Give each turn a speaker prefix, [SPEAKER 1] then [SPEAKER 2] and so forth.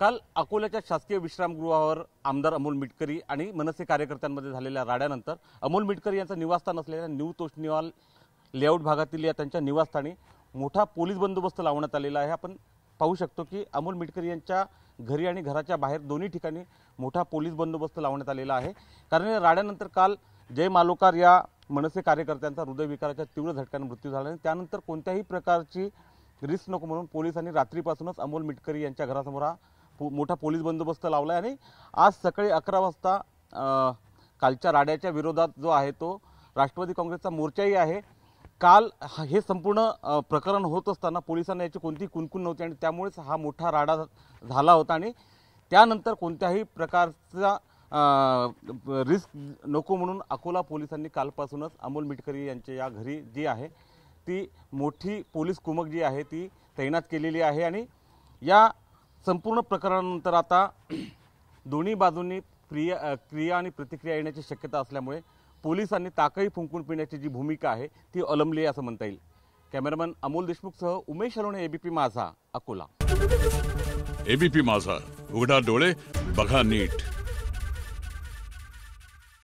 [SPEAKER 1] काल अकोल्याच्या शासकीय विश्रामगृहावर आमदार अमोल मिटकरी आणि मनसे कार्यकर्त्यांमध्ये झालेल्या राड्यानंतर अमोल मिटकरी यांचं निवासस्थान असलेल्या न्यू तोष्णीवाल लेआउट भागातील या त्यांच्या निवासस्थानी मोठा पोलीस बंदोबस्त लावण्यात आलेला आहे आपण पाहू शकतो की अमोल मिटकरी यांच्या घरी आणि घराच्या बाहेर दोन्ही ठिकाणी मोठा पोलीस बंदोबस्त लावण्यात आलेला आहे कारण या राड्यानंतर काल जय मालोकार या मनसे कार्यकर्त्यांचा हृदयविकाराच्या तीव्र झटक्यानं मृत्यू झाला आणि त्यानंतर कोणत्याही प्रकारची रिस्क नको म्हणून पोलिसांनी रात्रीपासूनच अमोल मिटकरी यांच्या घरासमोर हा पो मोठा पोलीस बंदोबस्त लावला आहे आणि आज सकाळी अकरा वाजता कालच्या राड्याच्या विरोधात जो आहे तो राष्ट्रवादी काँग्रेसचा मोर्चाही आहे काल हे संपूर्ण प्रकरण होत असताना पोलिसांना याची कोणतीही कुणकुण नव्हती आणि त्यामुळेच हा मोठा राडा झाला होता आणि त्यानंतर कोणत्याही प्रकारचा रिस्क नको म्हणून अकोला पोलिसांनी कालपासूनच अमोल मिटकरी यांच्या या घरी जी आहे ती मोठी पोलीस कुमक जी आहे ती तैनात केलेली आहे आणि या संपूर्ण प्रकरणानंतर आता दोन्ही बाजूंनी क्रिया क्रिया आणि प्रतिक्रिया येण्याची शक्यता असल्यामुळे पोलिसांनी ताकही फुंकून पिण्याची जी भूमिका आहे ती अलंबली असं म्हणता येईल कॅमेरामॅन अमोल देशमुखसह उमेश अरुणे एबीपी माझा अकोला एबीपी माझा उघडा डोळे बघा नीट